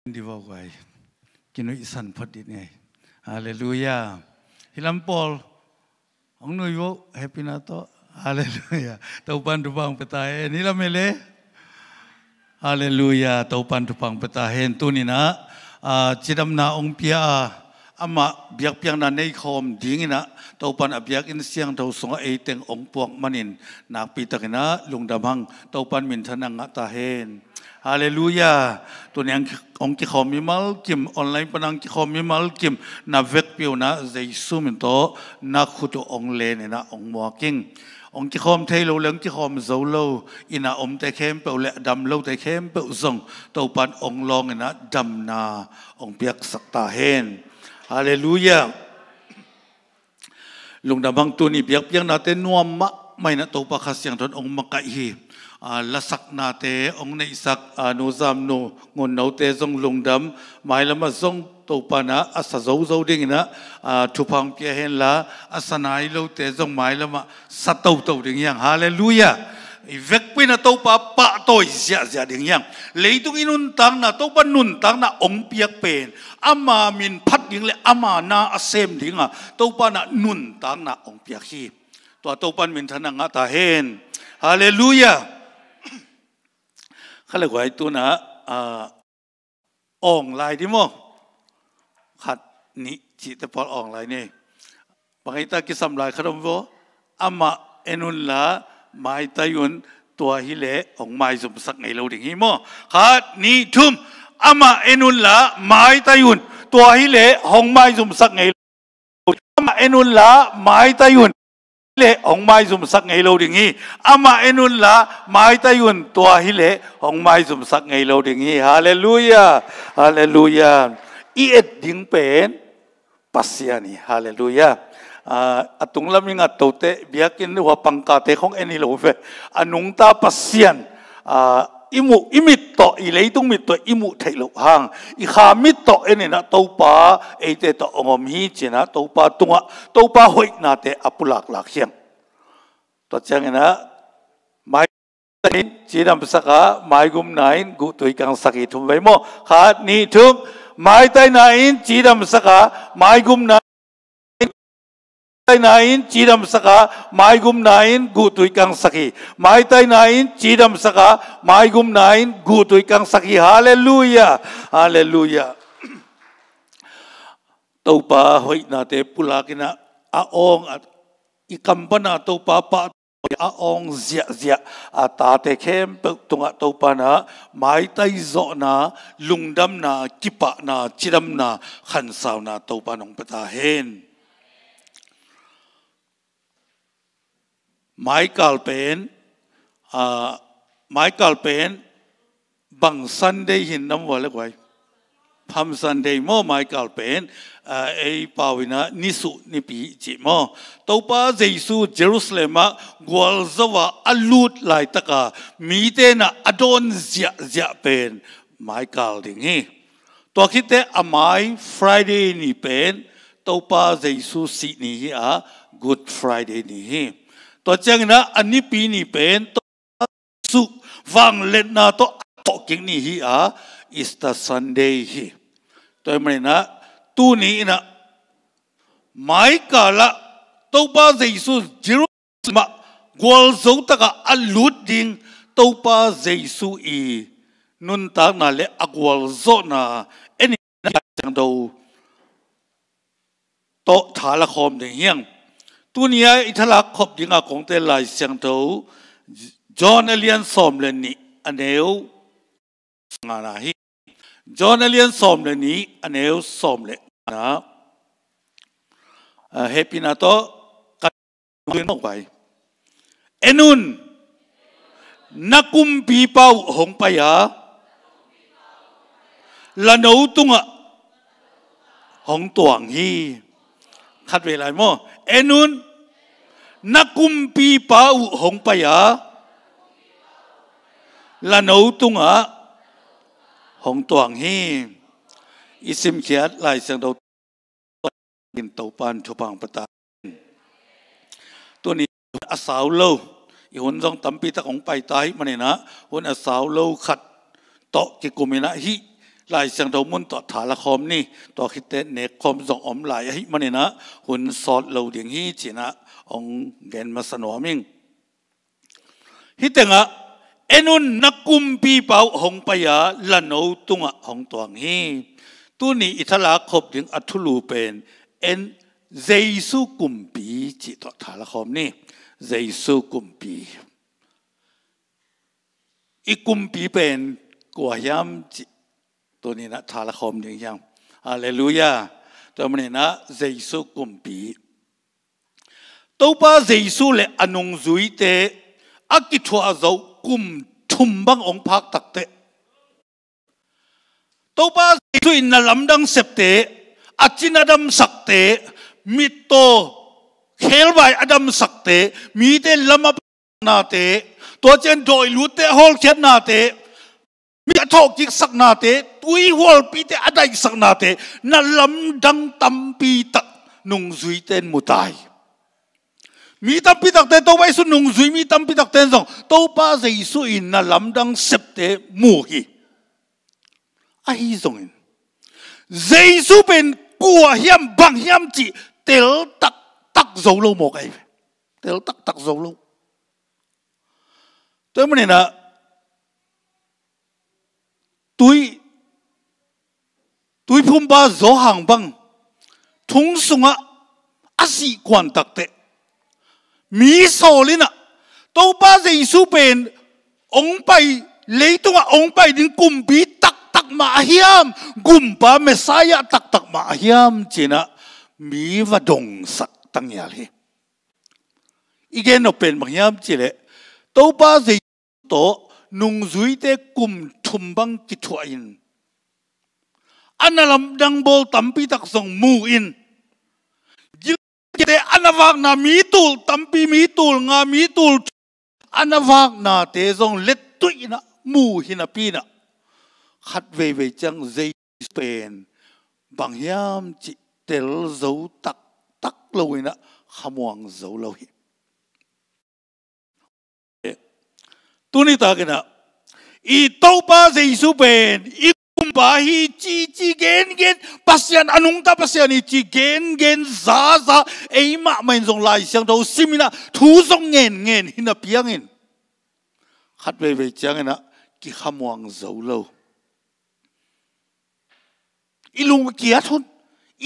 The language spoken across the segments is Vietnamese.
Ini di bawah gue. Kini isan pot ini. Haleluya. Hilam pol. Ong nu yuk happy nato. Haleluya. Tau pan dupang petahen. Hilam mele. Haleluya. Tau pan dupang petahen. Tu ni nak. Uh, ah, cidam na ong pia. Haleluya. อามาเบียกเพียงนา้นในคมดิ่งนะตปันอเบียกอินเสียงเทาสงเอเต็งองพวกมันินนักปีตะกินะลุงดำหังตปันมินทนังตาเฮนฮาเลลูยาตัวนี้องค์ขอมิมัลกิมออนไลน์ปนังคขอมิมัลกิมนาเวกพิยวนะเจสุมินโตนาคุตุองเลนนะองมวกิงองค์ขอมเทโลเลงคขอมโซโลอินาอมแต่เข้มเปลวดำโลแต่เข้มเปลวทรงตปันองลองนะดำนาองเปียกสักตาเฮน Hallelujah. Lung damang tu ni biak biak nate nuam ma may na to pa kasi ang ton ong makaihi. Uh, lasak nate ong na isak uh, no zam no ngon nau te zong lung dam may lama zong to pa na asa zau zau ding na uh, tupang pia hen la asa na ilo te zong may lama sa tau tau ding yang. Hallelujah. Ivek pin na to pa pa to isya siya ding yang. Leitong inuntang na to pa nuntang na ong piak pen. Ama min ยิงเลยอามานาอเซมดิงอ่ะตัวปานะนุนต่างนะองเปียกีตัวตัวปันมินทนังอาตาเฮนฮาเลลูยาข้าเลยว่ตัวนะอ่องลายดิโมขัดนิจิตพอลอ่องลายนี่บางทีตากิสัมลายขนมโวอามาเอนุนละไม้ตายุนตัวฮิเลของไม้สมสักในเราดิ่งฮิโมขัดนิทุม ama enun la mai tayun tua hi le hong mai zum sak ngei ama enun la mai tayun le hong mai zum sak ngei lo ding hi ama enun la mai tayun tua hi le hong mai zum sak ngei lo ding hi hallelujah hallelujah i et ding pen pasiani hallelujah at à, à tung lam nga à tote biakin wa pangkate khong eni lo ve anung ta pasian imu imit to i tung mit to imu thailo hang i kha mit to ene na topa eite to ongom hi tung topa tunga pa hoi na te apulak lak hiang to na mai tin chinam saka mai gum nain gu tui kang saki thum ve mo kha ni thum mai tai nain chinam saka mai gum nain tay nain chỉ đâm saka mai gum nain gu tui kang saki mai tay nain chỉ đâm saka mai gum nain gu tui kang saki hallelujah hallelujah tàu pa hoi na te pula kina a ong at ikampana tàu pa pa a ong zia zia a ta te khem pe tunga tàu pa na mai tay zo na lungdam na kipa na chidam na khan sao na tàu pa nong pata hen Michael Payne uh, Michael Payne bằng Sunday hin năm vừa lấy quay pham Sunday mo Michael Payne uh, ai pawina nisu ni chỉ chi tàu to pa Jesu Jerusalem gwal zawa alut lai cả, mi tên na adon zia zia pen Michael ding hi to khite amai Friday ni pen tàu pa Jesu si ni hi Good Friday ni hi ตัวเจ้งนะอันนี้ปีนี่เป็นตัวสุวังเล่นนะตัวตกกิงนี่ฮีอ่ะ is the Sunday ฮีตัวมันนะตูนี่นะไม่กาละตัวป้าเจสุจิรุสมะกวลสงตะกะอัลลุดดิงตัวป้าเจสุอีนุนตานาเลอกวลโซนาเอ็นจังดูโตถาละคมถึงเฮียงตัวนี้อิทลักขบดิงอาคงเตลายเสียงเทาจอนเลียนสอมเลนี่อันเอวงานอะฮีจอนเลียนสอมเลนี่อันเอวสอมเลนะเฮปินาโตกันเนออกไปเอนุนนักุมพีเป้าหงไปยาลานูตุงอะหงตวงฮีคัดเวลาโมเอนุนนักุมปีปาอุหงปยาลานูตุงะหงตวงฮีอิสิมเขียดลายเสียงดาวดินเตาปานชวปังปตาตัวนี้อาสาวเล่าอีหนซองตัมปีตะของไปตายมาเนี่ยนะหนอาสาวเล่าขัดเตาะกิกุมินะฮิลายเสียงดมุนต่อฐานละคมนี่ต่อคิดเตเนกคมส่งอมหลายฮิมันเนี่ยนะหุ่นซอดเหลาเดียงฮีจีนะองเกนมาสนอมิงฮิตเงะเอนุนนักกุมปีเปาหงปยาละโนตุงะหงตวงฮีตุนี่อิทลาคบถึงอัทุลูเป็นเอ็นเจสุกุมปีจิต่อฐานละคมนี่เจสุกุมปีอีกุมปีเป็นกัวยามจิตัวนี้นะทาละคมอย่างยังฮาเลลูยาตัวมันนะเยซูกุมปีตัวป้าเยซูเลยอนุงจุยเตอักิทัวเจ้ากุมทุ่มบังองพักตักเตตัวป้าเยซูอินลำดังเสพเตอจินอดัมสักเตมิโตเคลไวอดัมสักเตมีเตลำมานาเตตัวเจนโดยรู้เตฮอลเชนนาเตมีอทอกิกสักนาเต tui hual pi te adai sak na te na lam dang tam pi tak nung zui ten mutai mi tam pi tak te to wai su nung zui mi tam pi tak ten zong to pa zai su in na lam dang sep te mu hi a zong in zai su ben của hiam bằng hiam chỉ tel tak tak dấu lâu một cái tel tak tak dấu lâu tôi muốn là tôi tôi phun ba gió hàng băng thúng sung á á sĩ quan đặc tệ mỹ sò lên ạ tâu ba dây su bền ông bay lấy tung á ông bay đến cùng bị tắc tắc mà hiam gùm ba mẹ sai ạ tắc tắc mà hiam chỉ nạ mỹ và đồng sắc tăng nhà lên kiến nó bền mà hiam chỉ lệ tâu ba dây to nung dưới tế cùng thùm băng kỹ thuật analam dang bol tampi tak song mu in kete anavak na mitul tul tampi mi tul nga mi tul na te zong let tui na mu hina pi na khat ve ve chang zay pen bang yam chi tel zo tak tak lo na khamuang zo lo hi tu ni ta kana i topa zai su pen i kumba hi chi chi gen gen pasian anung ta pasian hi chi gen gen za za ei ma main zong lai siang do simina thu zong ngen ngen hin a piang in khat ve ve chang na ki khamwang zo lo ilung kia thun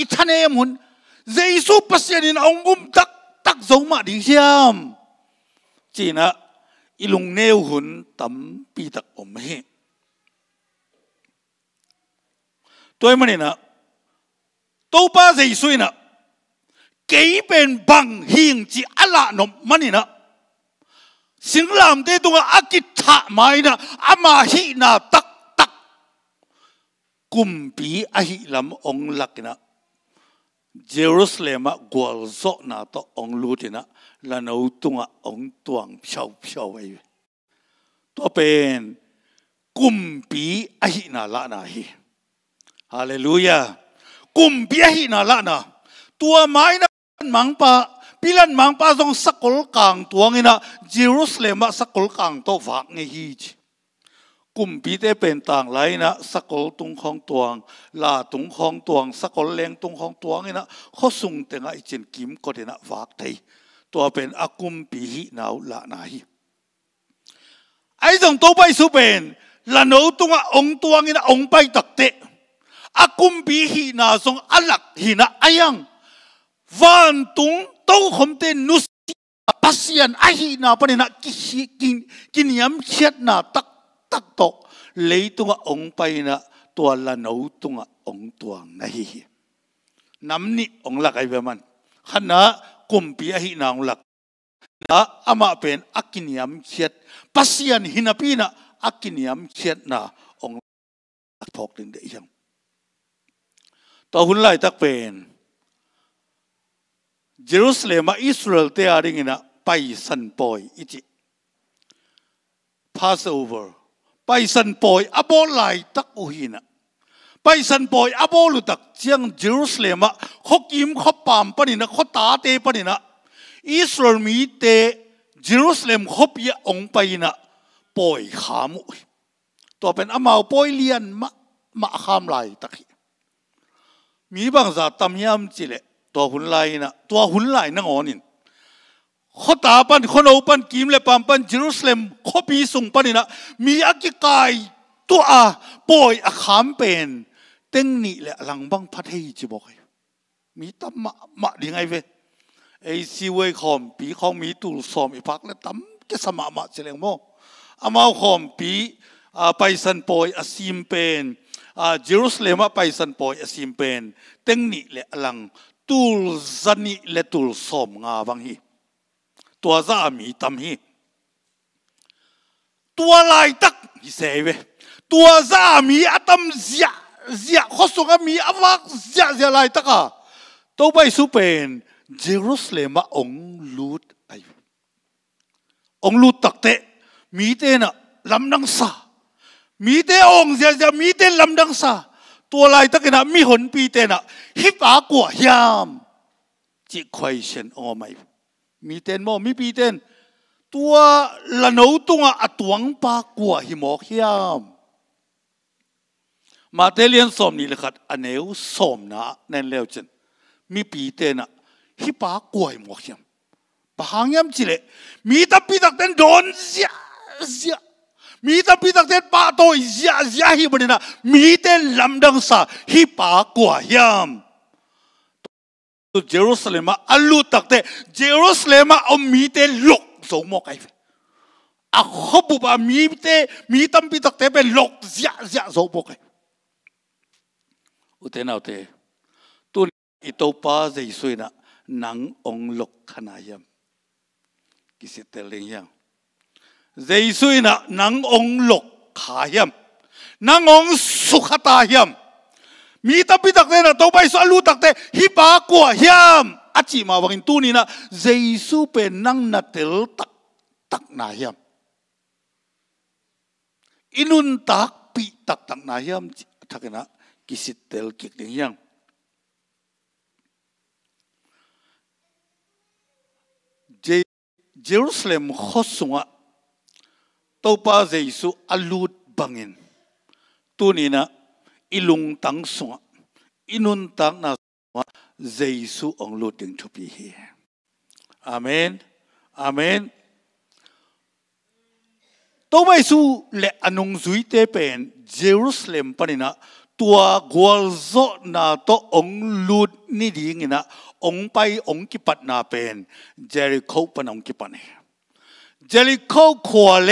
i thane em hun jaisu pasian in ongum tak tak zo ma ding hiam chỉ na ilung nêu hun tấm pi tak om hi tôi mà nè tôi ba gì suy nè cái bên bằng hiện chỉ ăn lạ nó mà nè xin làm thế tôi ăn kí thả mai nè ăn mà hi nà tắc tắc cùm bị ăn hi làm ông lạc nè Jerusalem gọi rõ nà to ông lưu thế nè là nấu tung à ông tuang piao piao vậy tôi bên cùm bị ăn hi nà lạ nà hi Hallelujah. Kum biahi na la na. Tua mai na mangpa pilan pa zong sakol kang tuang ina Jerusalem ma sakol kang to vak nge hi chi. Kum bi te pen tang lai na sakol tung khong tuang la tung khong tuang sakol leng tung khong tuang ina kho sung te nga ichin kim ko de na vak thei. Tua pen akum bi hi nau la na hi. Ai zong to bay su pen la tung a ong tuang ina ong bay tak te akumbi hi na song alak hi na ayang van tung tau khom te nus pasian a hi na pa na ki kin kiniam khiat na tak tak to lấy tung a ong pai na tua la nấu tung a ong tuang na hi nam ni ong lak ai man khana kumpi a hi na ong lak na ama pen akiniam khiat pasian hinapina akiniam khiat na ong thok ding de yang ตอหุ่นไล่ตักเป็นเยรูซาเล็มอิสราเอลเตียริงินะไปสันปอยอิจิ p a อเวอร์ไปสันปอยอโบไล่ตักอุหินะไปสันปอยอโบลุตักเจียงเยรูซาเล็มะขกิมขบปามปนินะขตาเตปนินะอิสราเอลมีเตเยรูซาเล็มขบยะองไปนะปอยขามุตัวเป็นอมาวปอยเลียนมะมะขามไล่ตักหมีบางสัตำยมจิเลตัวหุ่นลายนะตัวหุ่นลายนั่งอ่อนิน ขตาปันคนเอาปันกิมเลปัมปันเยรูซาเล็มขปีสุงปันนี่นะมีอักิกายตัวอาป่วยอาขามเป็นเต็งนี่แหละหลังบังพัดให้จีบอก มีตั้มมะมะดีไงเวไอซีเวยคอมปีของมีตูสอมอีพักและตั้มก็สมะมะเฉลงโมอามาคอมปีไปสันป่อยอาซีมเป็นจิรุสเลมาไปสันปอยสิมเป็นตังนิเลอังตูลซานิเลตูลสมงาบังฮีตัวซามีตัมฮีตัวไลตักฮิเซเวตัวซามีอัตัมเซียเซียขสุกมีอาวักเซียเซียไลตักอะตัวไปสุเป็นจิรุสเลมาองลูดอายุองลูดตักเตมีเตนะลำนังซามีแต่องเสียจะมีแต่ลำดังสาตัวลายตะกินะมีหนปีเตนะฮิปอากัวยามจิควยเชนออไม่มีเตนมอมีปีเตนตัวละนตุงอะตวงปากัวหิมอกยามมาเตเลียนสมนี่เลยครับอันเอวสมนะแน่นเลวจนมีปีเตนะฮิปากัวหิมอกยามปางยามจิเลมีตะปีตักเตนโดนเสียเสีย mi ta pi tak ten pa to zia zia hi bani na mi ten lam dang sa hi pa kwa yam to jerusalem alu tak te jerusalem o mi te lok so mo kai a khobu ba mi te mi tam pi tak te be lok zia zia zo bo kai u te na te tu i to pa ze i suina nang ong lok khana yam kisiteleng yang dây suy na nang ong lok kha hiam nang ong su kha ta hiam mi ta pi tak na to bai su alu tak te hi pa ko hiam achi ma wangin tu ni na dây su pe nang na tel tak tak na hiam inun tak pi tak tak na hiam thakena kisit tel kik ding hiang Jerusalem khosunga ตปาใจสุอัลูดบังอินตัวนี้นะอิลุงตังสงอินุนตังนาเจสุองลูดึงทุพีเฮอเมนอเมนตัวไม่สุเลอนุงจุยเตเป็นเยรูซาเล็มปนินะตัวกัวโซนาโตองลูดนี่ดีงนะองไปองกิปัตนาเป็นเจริโคปนองกิปันเฮเจริโคขวาเล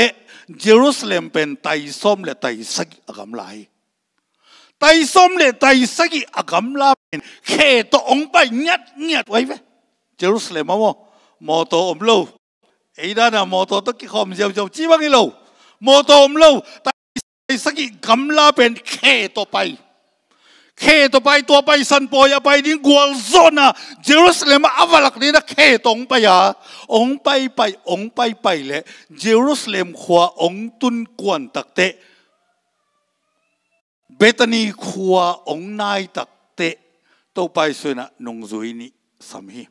เยรูซาเล็มเป็นไตส้มและไตสกิอักำไลไตส้มและไตสกิอักำลาเป็นเขตองไปเงียดเงียดไว้ไหมเยรูซาเล็มมั้มอโตอมโลไอ้ด้านะมอโตตะกี้ขอมเจียวเจียวจีบังอีโลมอโตอมโลไตสกกอกำลาเป็นเขตตไปเคตไปตัวไปสันปอยไปนี่กัวโซนะเยรูซาเล็มอวลักนี่นะเขตองไปยาะองไปไป องไปไปเลยเยรูซาเล็มขวาองตุนกวนตักเตะเบตานีขวาองนายตักเตะตัวไปส่วนนงจุยนี่สามี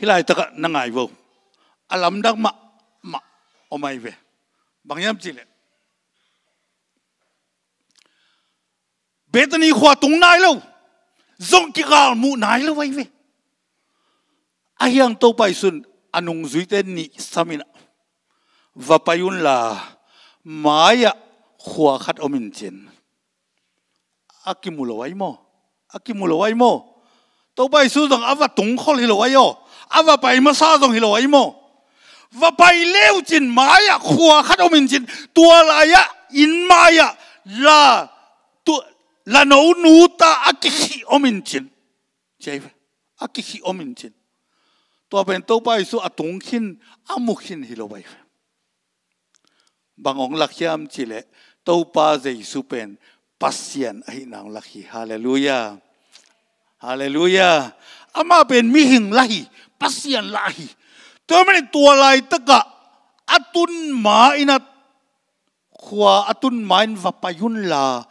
ฮิไลตะกะนังไงวะอลัมดักมามาโอไม่เวบางยามจิเล bê tani hoa tung nai lâu zong ki gal mu nai lâu vậy vậy a hiang to pai sun anung zui tên ni samina và payun là ạ, khua khát omin chen akimulo ai mo akimulo vậy mo to pai xuân dong ava tung khol hilo ai yo ava pai ma sa dong hilo ai mo và bay leo chin ạ, khua khát omin chin tua la ạ, in maya là là nấu nú ta ác khi ôm in chín chơi ác khi ôm in chín tua bên tàu bay số atung khin amuk khin hilo bay bang ông lạc hiam chile lệ tàu pa dây su pen pasian ai nang lạc hi hallelujah hallelujah ama bên mi hing lahi pasian lahi tôi mới tua lại tất cả atun ma inat khua atun main vapayun la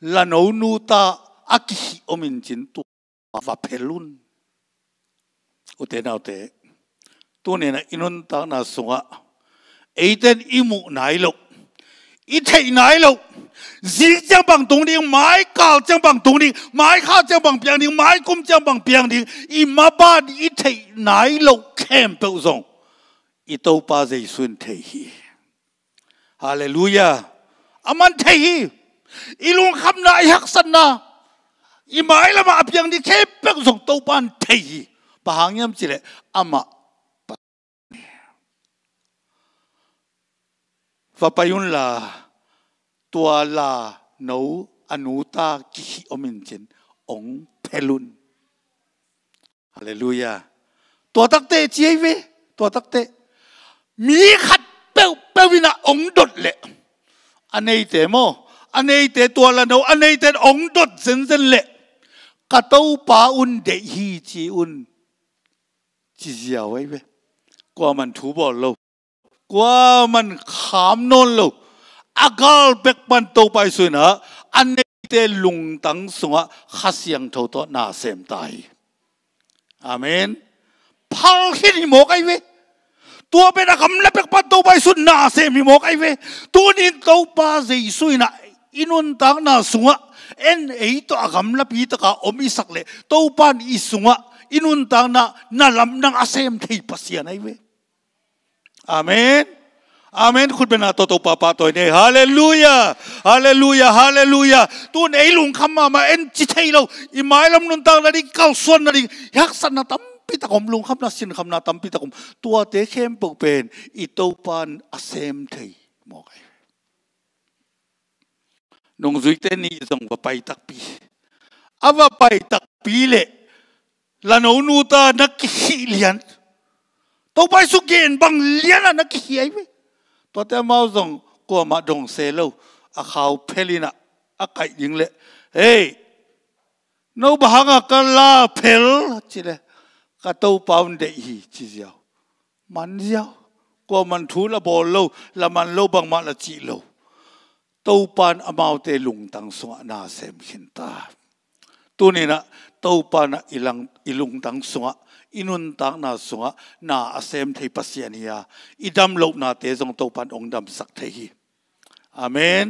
là nấu nu ta aki om in chin tu và phê pelun o te nào thế? tu này là inon ta na sunga eiten imu nái lộc ít thấy nái lộc gì chăng bằng tung đi mãi cao chăng bằng tung đi mãi khao chăng bằng biang đi mãi cung chăng bằng biang đi im mà ba đi ít thấy nái lộc khem bầu rong ít tàu pa dây xuyên thấy hi Hallelujah. Aman thấy hi. อีลุงคำนายฮักสันนะอีหมายละมาอภิยังนี่แค่เป็กส่งตัวปานเทียปะหางยำสิเลอามาฟะไปยุนลาตัวลาโนอนุตากิฮิอมินเจนองเพลุนฮาเลลูยาตัวตักเตจีเวตัวตักเตมีขัดเป้าเป้าวินาองดดเละอันนี้เตโมอันนี้เตตัวละนู้อันนี้เตองดดสินสินเละกะเู้ป่าอุ่นเด็กฮีจีอุ่นจีเจียวไว้เว้ยกว่ามันถูบอลลูกว่ามันขามนนลูอากาลเป็กมันโตไปสุนะอันนี้เตลุงตั้งสงะขัสียังเท่าโตนาเซมตายอามีนพัลขี้นิโมกไอเว้ยตัวเป็นอะคำเล็กปัตโตไปสุดหน้าเซมิโมกไอเวตัวนี้โตปาใีสุยนย inun tang na sunga en ei to agam la pi taka om isak le to pan i sunga inun tang na na lam nang asem thei pasian ai we amen amen khut bena to to pa pa to ne hallelujah hallelujah hallelujah tu nei lung kham ma ma en chi thei lo i mai lam nun tang na ri kal son na ri yak san na tam pi takom lung kham na sin kham na tam pi takom tua te khem pok pen i to pan asem thei mo kai nung zui te ni zong va pai tak pi ava pai tak pi lệ, la no nu ta na ki hi lian to pai su kiện bang lian na ki hi ai ve to te mau zong ko ma dong se lo a khau phelina a kai ding le hey no bahanga ka la phel lệ, ka to bao de hi chi jiao man jiao ko man thu là bol lâu, là man lâu bang ma là chi lâu pan amau te lung tang sunga na sem hinta tunina taupan ilang ilung tang sunga inun tang na sunga na asem thei pasian pasiania idam lo na te pan taupan dam sak thei hi amen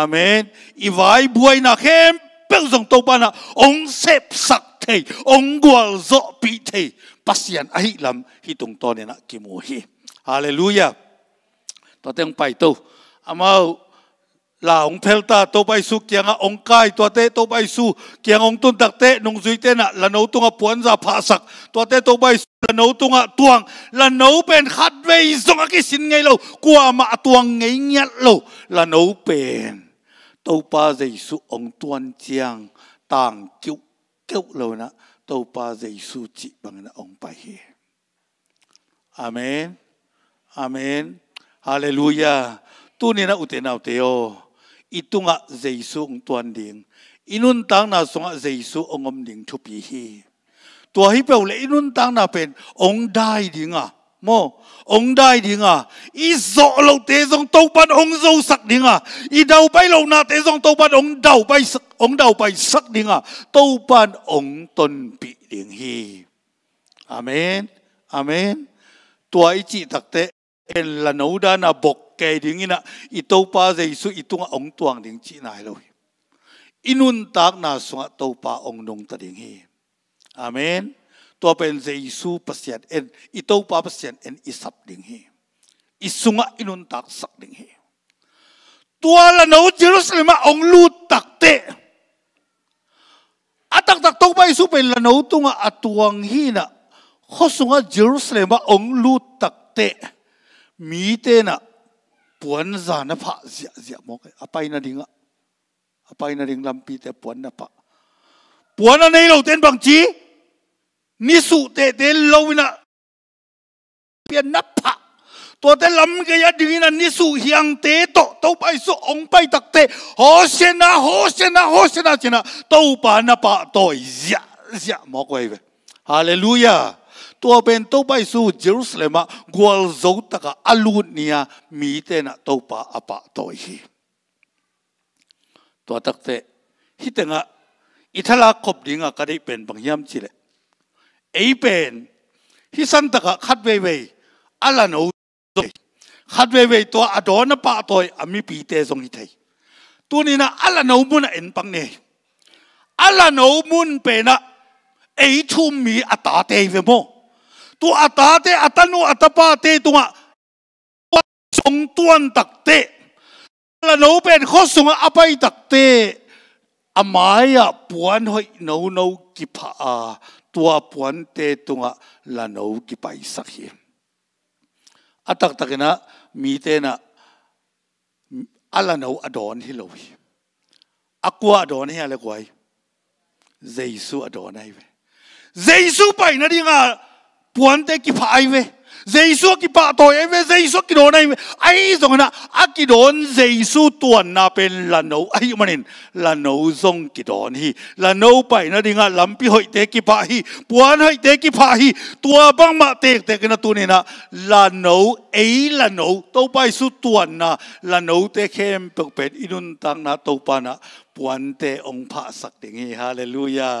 amen iwai buai na khem pel jong taupan ong sep sak thei ong gwal zo pi thei pasian ahi lam hi tung tonena kimu hi hallelujah to teng pai to amau là ông thel ta to bai su kia nga ông cai to te to bay su kia ông tun tak te nung zui te na la tung à puan ra pha sak to te to bai su la tung à tuang là no pen khát ve zong a ki sin ngei lo kwa ma tuang ngay nyat lâu là no pen to pa zai su ông tuân chiang tang chu kêu lâu na to pa zai su chi bang na ông pai he amen amen hallelujah tu ni na uten au te o itunga zeisu ong tuan ding inun tang na songa zeisu ong om ding thu pi hi tua hi pe le inun tang na pen ong dai dinga mo ong dai dinga i zo lo te zong to pan ong zo sak dinga i dau pai lo na te zong to pan ong dau pai sak ong dau pai sak dinga to pan ong ton pi ding hi amen amen tua i chi tak en la nấu đa na bọc kè ding ina itau pa dây su itung ong tuang ding chi na lo inun tak na sunga tau pa ong nong ta ding hi amen to pen dây su pasian en itau pa pasian en isap ding hi isunga inun tak sak ding hi tua la nấu jerusalem ong lu tak te atak tak tau pa isu pen la nấu tunga atuang hi na khosunga jerusalem ong lu tak te mi te na puan za na pha zia zia mo ke apai na ding apai na ding lam pi te puan na pha puan na nei lo ten bang chi ni su te te lo na pian na pha to te lam ke ya ding na ni su hiang te to to pai su ong pai tak te ho se na ho se na ho se na china to pa na pa to zia zia mo ko e hallelujah ตัวเป็นตัวไปสู่เยรูซาเล็มกวลจตกะอลูเนียมีเตนะตัวปะอปะตัวฮีตัวตักเตฮิตงะอิทลาคบดิงะก็ได้เป็นบางยามจิเลไอเป็นฮิสันตกะขัดเวเวอัลโนขัดเวเวตัวอดอนปะตัวอมีปีเตทรงอิทัยตัวนี้นะอัลโนมุนเอ็นปังเนอัลโนมุนเป็นนะไอชุมมีอัตตาเตยเวโมตัวอตาเตอตโนอัตปาเตตัวสงตัวนตักเตละโนเป็นข้อสงอภตักเตอามายะปวนหอยนโนกิพาตัวปวนเตตัวละโนกิไปสักเหีอตักตักนะมีเตนะอัลละโนอดอนฮิโลวีอักวาอดอนเฮียอะไรกวยเจสุอดอนไอเวเจสุไปนะดิงา puante ki phai ve Giêsu ki pa to em ve Giêsu ki đồ này ai dòng na a ki đón Giêsu tuần na bên là nấu ai mà nên là nấu dòng ki đón hi là nấu bảy na đi ngã lắm pi hội tế ki pa hi puan hội tế ki pa hi tua băng mà tế tế cái na tu này na là nấu ấy là nấu tàu bay su tuần na là nấu tế khem bậc bẹt inun tang na tàu pa na ปวนเตองพระสักดิงีฮาเลลูยา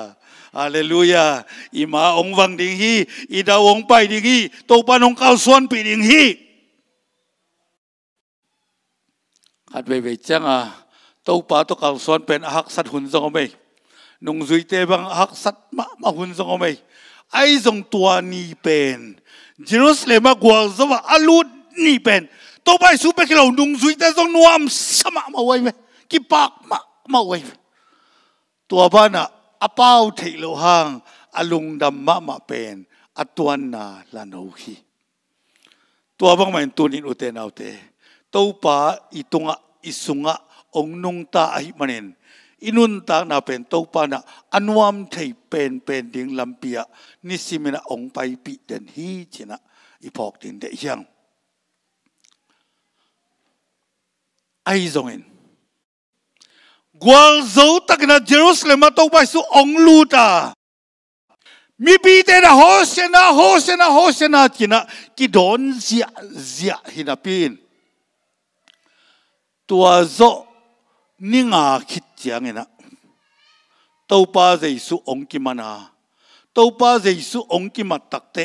ฮาเลลูยาอิมาองวังดิงฮีอีดาองไปดิงฮีโตปานองเก้าส่วนปีดิงฮีฮัดเวเวจังอ่ะโตปาตตเก้าส่วนเป็นหักสัตหุนจงไม่นุงซุยเตบังหักสัตมะมะหุนจงไม่ไอสจงตัวนี้เป็นเยรูซาเล็มกวาสวาอลูนี่เป็นโตไปสูเปกเรานุงซุยเตจงนวมสมะมาไว้ไหมกิปากมามาไวตัวบ้านอะอาป้าวเทโลหังอลุงดำมะมาเป็นอตัวนาลานูฮีตัวบ้าไมันตัวนินอุเตนเอาเตตัวป้าอีตุงะอิสุงะองนุงตาอหิมันเองอินุนตาหน้าเป็นตัวป้านะอันวามไทยเป็นเป็นดิ่งลำเปีย นิสิมินะองไปปิดเดนฮีจินะอีพอกดินเดียงไอจงเอง gwal zo takna Jerusalem to bai su ông lu ta mi bi thế na ho se na ho se na ho se na ki na don zia zia hina pin tua zo ninga khit chiang ena to pa zai su ong ki mana to pa zai su ong ki mat tak te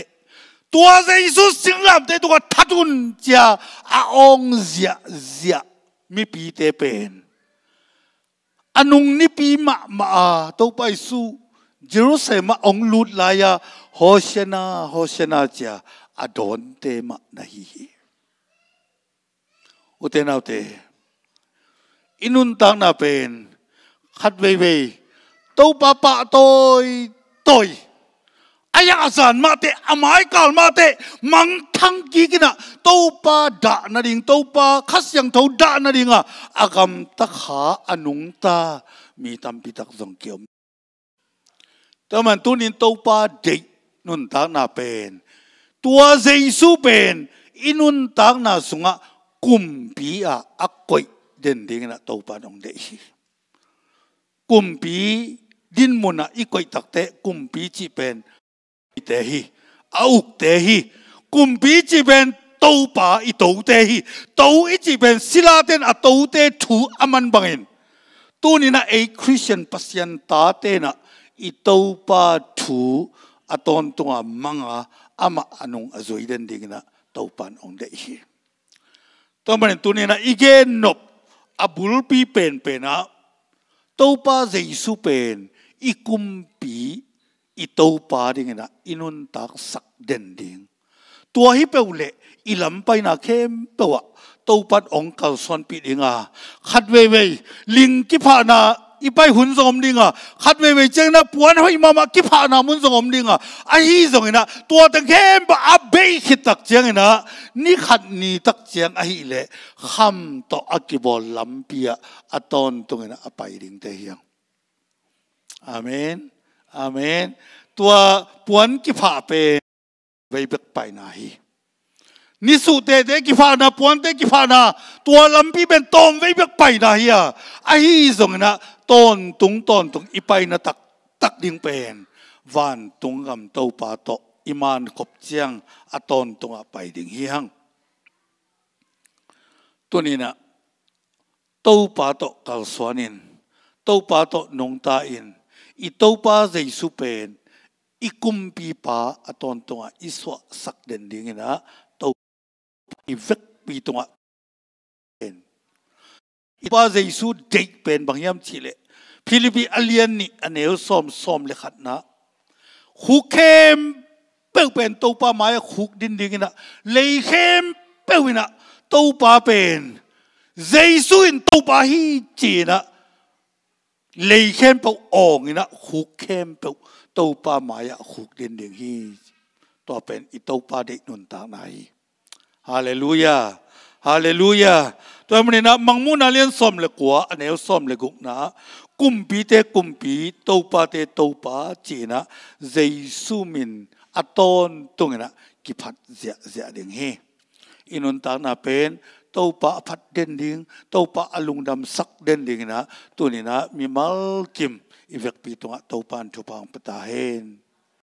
tua zai su sing lam te tu tha tun chia a ong zia zia mi pi te pen anung ni pi ma ma to pai su jerusalem ong lut la ya hosena hosena cha adon te ma na hi hi uten autte inun ta na pen khat ve ve to pa pa toi toi ayang asan mate amai à kal mate mang thang ki kina to pa da na ding to pa khas yang tho da na ding a agam ta kha anung ta mi tam pi tak zong kiom ta man tu nin to pa de nun ta na pen tua jesu pen inun ta na sunga kum pi a akoi den ding na to pa dong de kum pi din mona ikoi takte kum pi chi pen 得去，有得去，滚比这边都把一都得去，都一这边希腊人啊都得土阿曼邦人，都你那 a Christian 不先打的呢，一都把土啊当当啊忙啊阿玛阿农阿瑞人的那都办 on 得去，他们都你那一个 no 阿布鲁比 penpen 啊，都把耶稣 pen 一滚比。อิตูปาดิงนะอินุนตักสักเดนดิงตัวฮิเปลเลอิลัมไปนาเข้มตัวะตูปัดองกัลสอนปิดิงาขัดเวเวลิงกิพานาอีไปหุ่นสมดิงา่ขัดเวเวเจ้างนาปวนให้มามากิพานามุนสมดิงาไอ้ฮีสงนะตัวตั้งเข้มปะอาเบคิดตักเจียงนะนี่ขัดนี่ตักเจ้างไอ้เละคำต่ออักิบอลลัมเปียอตอนตรงนะอไปดิงเตียงอเมนอาเมน ตัวปวนกิผาเปไปเบิกไปไหนนิสุเตเดกิฟานาปวนเตกิฟานาตัวลำพี่เป็นตอมไว้เบิกไปนาเฮีะไอีสงนะต้นตุงต้นตุงอีไปนะตักตักดิ่งเป็นวันตุงกำเต้าปาโตอิมานขบเจียงอตอนตุงอไปดิ่งเฮียงตัวนี้นะเต้าปาโตกัลสวานินเต้าปาโตนงตาอินอิตูป้าใจสุเป็นอิกุมปีป้าอตอนตัวอีสวะสักเด่นดีงนะโต้อีเวกปีตัวเป็นอีป้าใจสุเด็กเป็นบางยามทีเละฟิลิปปีอเลียนนี่อเนี้ซอมซอมเลยขัดนะหุกเข้มเป้าเป็นตูป้าไม้หุกดินดีงนะเลยเข้มเป้าวินะตูป้าเป็นใจสุอินตูป้าฮีจีนะลยเข้มปกอ่องนะหุกเข้มปกตู้ป้าหมายหุกเด่นเด่นที่ตัวเป็นอีตู้ป้าเด็กนุ่นตาไหนฮาเลลูยาฮาเลลูยาตัวมันนะมังมุนอะไรส้มเล็กว่าอันนี้ส้มเล็กุนะกุ้มปีเตกุ้มปีตู้ป้าเตตู้ป้าจีนะเจสุมินอตอนตรงนะกิพัดเสียเสียเด่นที่อินุนตาหน้าเป็น tau pa phat den ding tau pa alung dam sak den ding na tu ni na mi mal kim ivek pi tu nga tau pan tu pang petahin.